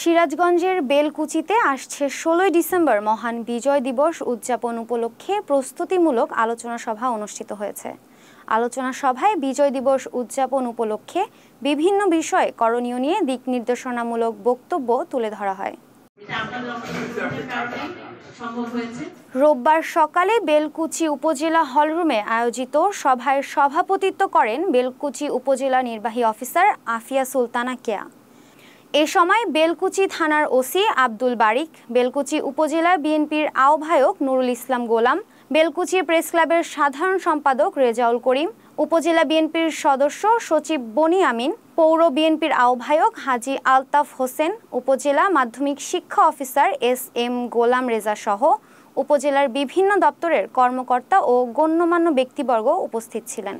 সিরাজগঞ্জের বেলকুচিতে আসছে ষোলোই ডিসেম্বর মহান বিজয় দিবস উদযাপন উপলক্ষে প্রস্তুতিমূলক আলোচনা সভা অনুষ্ঠিত হয়েছে আলোচনা সভায় বিজয় দিবস উদযাপন উপলক্ষে বিভিন্ন বিষয়ে করণীয় নিয়ে দিক নির্দেশনামূলক বক্তব্য তুলে ধরা হয় রোববার সকালে বেলকুচি উপজেলা হলরুমে আয়োজিত সভায় সভাপতিত্ব করেন বেলকুচি উপজেলা নির্বাহী অফিসার আফিয়া সুলতানা কেয়া এ সময় বেলকুচি থানার ওসি আব্দুল বারিক বেলকুচি উপজেলা বিএনপির আহ্বায়ক নুরুল ইসলাম গোলাম বেলকুচি প্রেস ক্লাবের সাধারণ সম্পাদক রেজাউল করিম উপজেলা বিএনপির সদস্য সচিব বনি আমিন পৌর বিএনপির আহ্বায়ক হাজি আলতাফ হোসেন উপজেলা মাধ্যমিক শিক্ষা officer S M Golam Reza সহ উপজেলার বিভিন্ন দপ্তরের কর্মকর্তা ও গণ্যমান্য ব্যক্তিবর্গ উপস্থিত ছিলেন